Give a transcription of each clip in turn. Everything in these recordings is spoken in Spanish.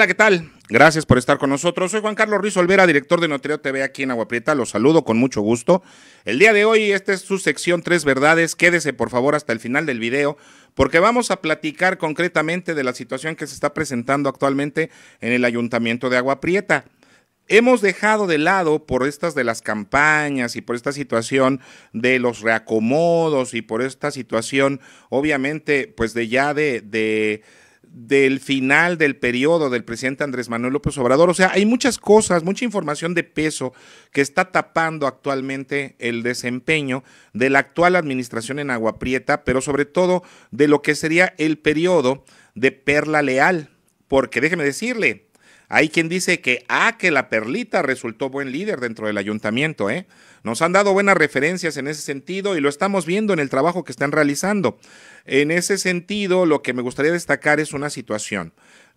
Hola, ¿qué tal? Gracias por estar con nosotros. Soy Juan Carlos Ruiz Olvera, director de Notario TV aquí en Prieta. Los saludo con mucho gusto. El día de hoy, esta es su sección Tres Verdades. Quédese por favor hasta el final del video porque vamos a platicar concretamente de la situación que se está presentando actualmente en el Ayuntamiento de Prieta. Hemos dejado de lado por estas de las campañas y por esta situación de los reacomodos y por esta situación, obviamente, pues de ya de, de del final del periodo del presidente Andrés Manuel López Obrador. O sea, hay muchas cosas, mucha información de peso que está tapando actualmente el desempeño de la actual administración en Agua Prieta, pero sobre todo de lo que sería el periodo de Perla Leal. Porque déjeme decirle, hay quien dice que, ah, que la perlita resultó buen líder dentro del ayuntamiento, ¿eh? Nos han dado buenas referencias en ese sentido y lo estamos viendo en el trabajo que están realizando. En ese sentido, lo que me gustaría destacar es una situación.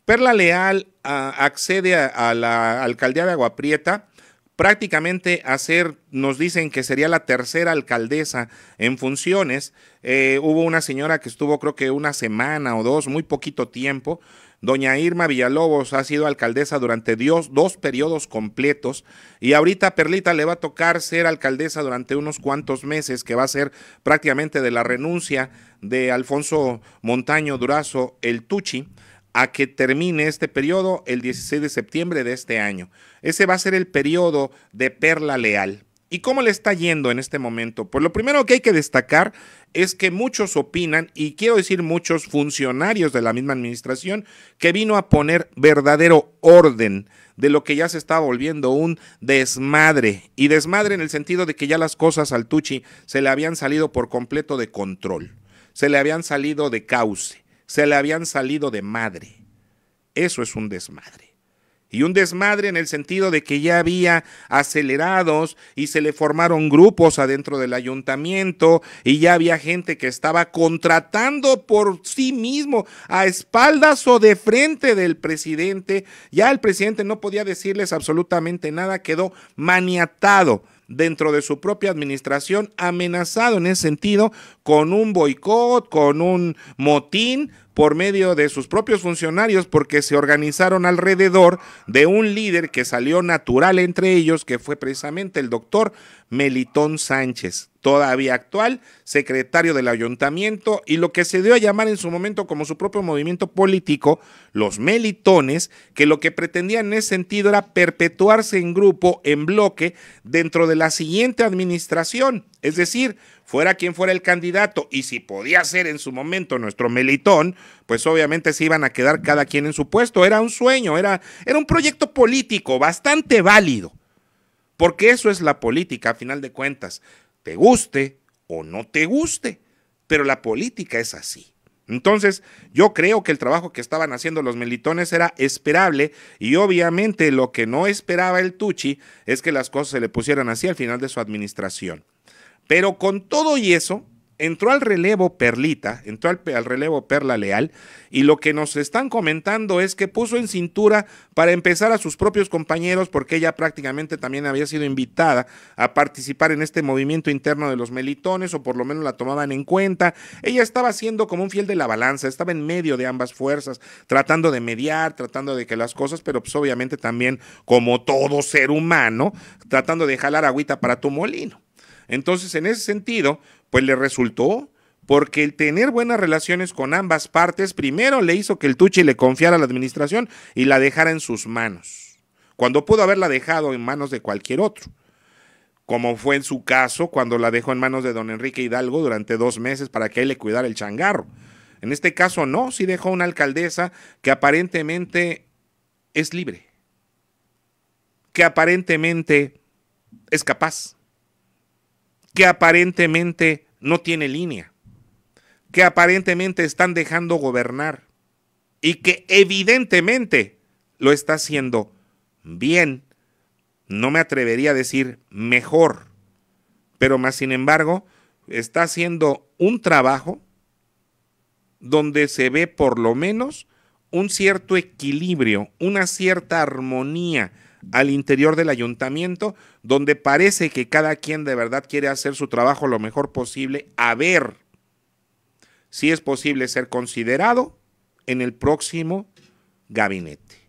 Perla Leal ah, accede a, la alcaldía de Aguaprieta prácticamente hacer, nos dicen que sería la tercera alcaldesa en funciones. Eh, hubo una señora que estuvo creo que una semana o dos, muy poquito tiempo. Doña Irma Villalobos ha sido alcaldesa durante Dios, dos periodos completos y ahorita Perlita le va a tocar ser alcaldesa durante unos cuantos meses, que va a ser prácticamente de la renuncia de Alfonso Montaño Durazo, el Tuchi a que termine este periodo el 16 de septiembre de este año. Ese va a ser el periodo de perla leal. ¿Y cómo le está yendo en este momento? Pues lo primero que hay que destacar es que muchos opinan, y quiero decir muchos funcionarios de la misma administración, que vino a poner verdadero orden de lo que ya se está volviendo un desmadre. Y desmadre en el sentido de que ya las cosas al Tucci se le habían salido por completo de control, se le habían salido de cauce se le habían salido de madre. Eso es un desmadre y un desmadre en el sentido de que ya había acelerados y se le formaron grupos adentro del ayuntamiento y ya había gente que estaba contratando por sí mismo a espaldas o de frente del presidente. Ya el presidente no podía decirles absolutamente nada, quedó maniatado dentro de su propia administración, amenazado en ese sentido con un boicot, con un motín por medio de sus propios funcionarios porque se organizaron alrededor de un líder que salió natural entre ellos, que fue precisamente el doctor Melitón Sánchez todavía actual, secretario del ayuntamiento y lo que se dio a llamar en su momento como su propio movimiento político, los melitones, que lo que pretendían en ese sentido era perpetuarse en grupo, en bloque, dentro de la siguiente administración. Es decir, fuera quien fuera el candidato y si podía ser en su momento nuestro melitón, pues obviamente se iban a quedar cada quien en su puesto. Era un sueño, era, era un proyecto político bastante válido. Porque eso es la política, a final de cuentas te guste o no te guste, pero la política es así. Entonces, yo creo que el trabajo que estaban haciendo los melitones era esperable y obviamente lo que no esperaba el Tucci es que las cosas se le pusieran así al final de su administración. Pero con todo y eso, entró al relevo Perlita, entró al, relevo Perla Leal, y lo que nos están comentando es que puso en cintura para empezar a sus propios compañeros, porque ella prácticamente también había sido invitada a participar en este movimiento interno de los melitones, o por lo menos la tomaban en cuenta. Ella estaba siendo como un fiel de la balanza, estaba en medio de ambas fuerzas, tratando de mediar, tratando de que las cosas, pero pues, obviamente también, como todo ser humano, tratando de jalar agüita para tu molino. Entonces, en ese sentido, pues le resultó, porque el tener buenas relaciones con ambas partes, primero le hizo que el Tuchi le confiara la administración y la dejara en sus manos, cuando pudo haberla dejado en manos de cualquier otro, como fue en su caso cuando la dejó en manos de don Enrique Hidalgo durante dos meses para que él le cuidara el changarro. En este caso no, sí dejó una alcaldesa que aparentemente es libre, que aparentemente es capaz que aparentemente no tiene línea, que aparentemente están dejando gobernar y que evidentemente lo está haciendo bien. No me atrevería a decir mejor, pero más sin embargo está haciendo un trabajo donde se ve por lo menos un cierto equilibrio, una cierta armonía al interior del ayuntamiento, donde parece que cada quien de verdad quiere hacer su trabajo lo mejor posible, a ver si es posible ser considerado en el próximo gabinete.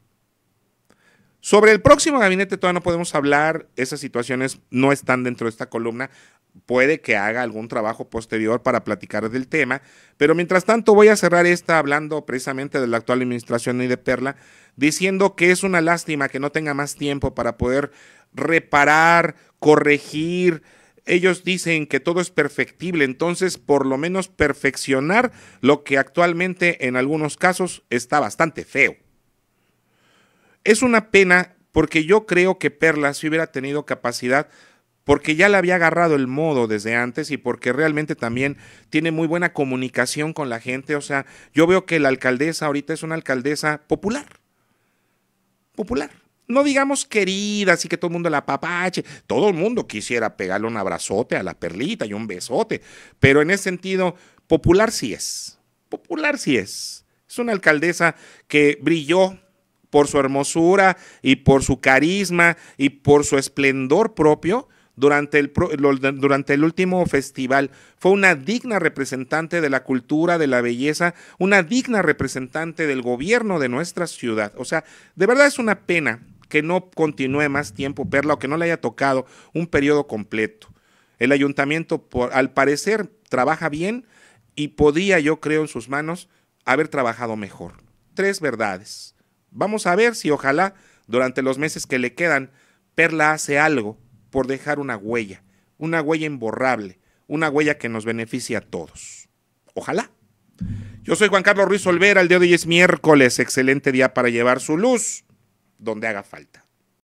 Sobre el próximo gabinete todavía no podemos hablar, esas situaciones no están dentro de esta columna, puede que haga algún trabajo posterior para platicar del tema, pero mientras tanto voy a cerrar esta hablando precisamente de la actual administración y de Perla, diciendo que es una lástima que no tenga más tiempo para poder reparar, corregir. Ellos dicen que todo es perfectible, entonces por lo menos perfeccionar lo que actualmente en algunos casos está bastante feo. Es una pena porque yo creo que Perla si hubiera tenido capacidad porque ya le había agarrado el modo desde antes y porque realmente también tiene muy buena comunicación con la gente. O sea, yo veo que la alcaldesa ahorita es una alcaldesa popular. Popular. No digamos querida, así que todo el mundo la apapache. Todo el mundo quisiera pegarle un abrazote a la perlita y un besote. Pero en ese sentido, popular sí es. Popular sí es. Es una alcaldesa que brilló por su hermosura y por su carisma y por su esplendor propio durante el, durante el último festival. Fue una digna representante de la cultura, de la belleza, una digna representante del gobierno de nuestra ciudad. O sea, de verdad es una pena que no continúe más tiempo Perla o que no le haya tocado un periodo completo. El ayuntamiento, al parecer, trabaja bien y podía, yo creo, en sus manos haber trabajado mejor. Tres verdades. Vamos a ver si ojalá durante los meses que le quedan, Perla hace algo por dejar una huella, una huella imborrable, una huella que nos beneficie a todos. Ojalá. Yo soy Juan Carlos Ruiz Olvera, el día de hoy es miércoles, excelente día para llevar su luz donde haga falta.